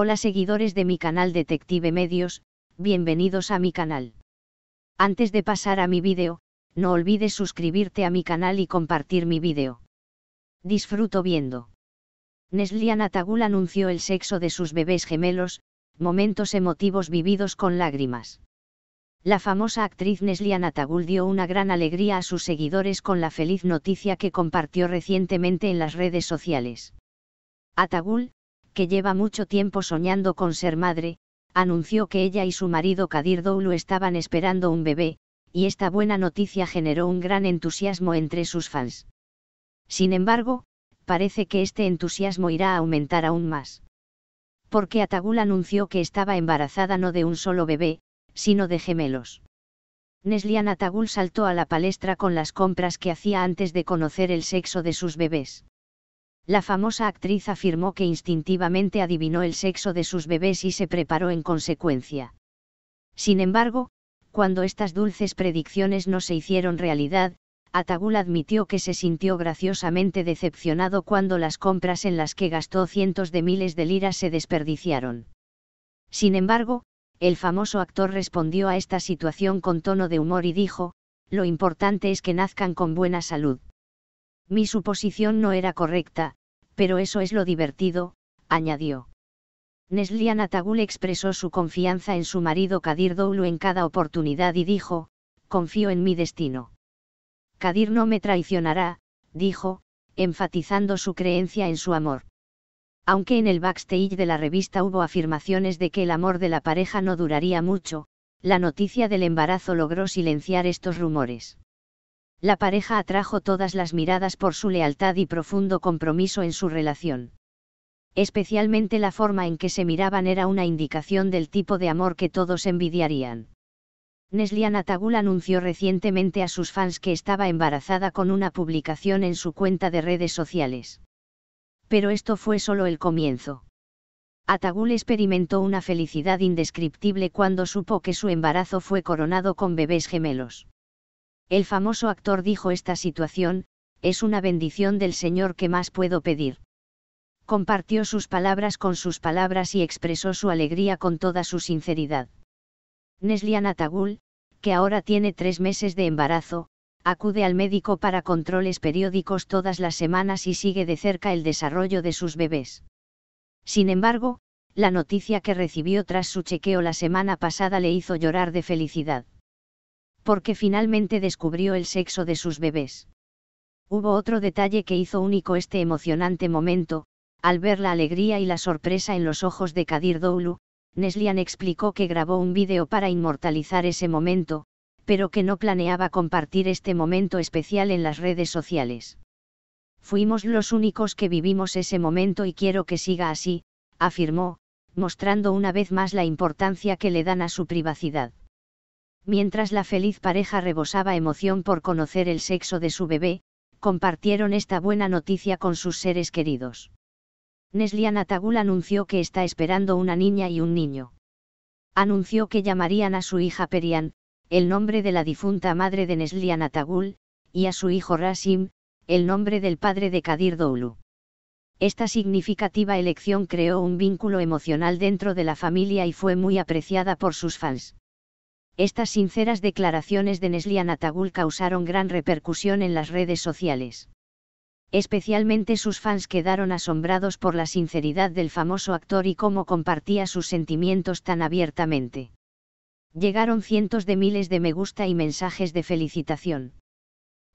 Hola seguidores de mi canal Detective Medios, bienvenidos a mi canal. Antes de pasar a mi vídeo, no olvides suscribirte a mi canal y compartir mi vídeo. Disfruto viendo. Neslian Atagul anunció el sexo de sus bebés gemelos, momentos emotivos vividos con lágrimas. La famosa actriz Neslian Atagul dio una gran alegría a sus seguidores con la feliz noticia que compartió recientemente en las redes sociales. Atagul, que lleva mucho tiempo soñando con ser madre, anunció que ella y su marido Kadir Doulu estaban esperando un bebé, y esta buena noticia generó un gran entusiasmo entre sus fans. Sin embargo, parece que este entusiasmo irá a aumentar aún más. Porque Atagul anunció que estaba embarazada no de un solo bebé, sino de gemelos. Neslian Atagul saltó a la palestra con las compras que hacía antes de conocer el sexo de sus bebés. La famosa actriz afirmó que instintivamente adivinó el sexo de sus bebés y se preparó en consecuencia. Sin embargo, cuando estas dulces predicciones no se hicieron realidad, Atagul admitió que se sintió graciosamente decepcionado cuando las compras en las que gastó cientos de miles de liras se desperdiciaron. Sin embargo, el famoso actor respondió a esta situación con tono de humor y dijo, lo importante es que nazcan con buena salud. Mi suposición no era correcta, pero eso es lo divertido, añadió. Neslian Atagul expresó su confianza en su marido Kadir Doulu en cada oportunidad y dijo, confío en mi destino. Kadir no me traicionará, dijo, enfatizando su creencia en su amor. Aunque en el backstage de la revista hubo afirmaciones de que el amor de la pareja no duraría mucho, la noticia del embarazo logró silenciar estos rumores la pareja atrajo todas las miradas por su lealtad y profundo compromiso en su relación. Especialmente la forma en que se miraban era una indicación del tipo de amor que todos envidiarían. Neslian Atagul anunció recientemente a sus fans que estaba embarazada con una publicación en su cuenta de redes sociales. Pero esto fue solo el comienzo. Atagul experimentó una felicidad indescriptible cuando supo que su embarazo fue coronado con bebés gemelos. El famoso actor dijo esta situación, es una bendición del Señor que más puedo pedir. Compartió sus palabras con sus palabras y expresó su alegría con toda su sinceridad. Nesliana Tagul, que ahora tiene tres meses de embarazo, acude al médico para controles periódicos todas las semanas y sigue de cerca el desarrollo de sus bebés. Sin embargo, la noticia que recibió tras su chequeo la semana pasada le hizo llorar de felicidad porque finalmente descubrió el sexo de sus bebés. Hubo otro detalle que hizo único este emocionante momento, al ver la alegría y la sorpresa en los ojos de Kadir Doulu, Neslian explicó que grabó un vídeo para inmortalizar ese momento, pero que no planeaba compartir este momento especial en las redes sociales. Fuimos los únicos que vivimos ese momento y quiero que siga así, afirmó, mostrando una vez más la importancia que le dan a su privacidad mientras la feliz pareja rebosaba emoción por conocer el sexo de su bebé, compartieron esta buena noticia con sus seres queridos. Neslian Atagul anunció que está esperando una niña y un niño. Anunció que llamarían a su hija Perian, el nombre de la difunta madre de Neslian Atagul, y a su hijo Rasim, el nombre del padre de Kadir Doulu. Esta significativa elección creó un vínculo emocional dentro de la familia y fue muy apreciada por sus fans. Estas sinceras declaraciones de Neslian Atagul causaron gran repercusión en las redes sociales. Especialmente sus fans quedaron asombrados por la sinceridad del famoso actor y cómo compartía sus sentimientos tan abiertamente. Llegaron cientos de miles de me gusta y mensajes de felicitación.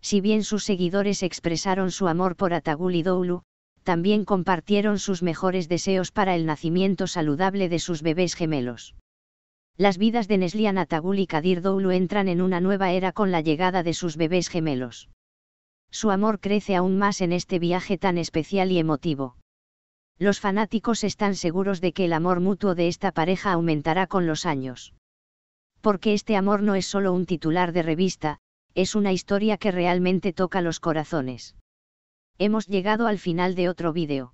Si bien sus seguidores expresaron su amor por Atagul y Doulu, también compartieron sus mejores deseos para el nacimiento saludable de sus bebés gemelos las vidas de Neslian Atagul y Kadir Doulu entran en una nueva era con la llegada de sus bebés gemelos. Su amor crece aún más en este viaje tan especial y emotivo. Los fanáticos están seguros de que el amor mutuo de esta pareja aumentará con los años. Porque este amor no es solo un titular de revista, es una historia que realmente toca los corazones. Hemos llegado al final de otro vídeo.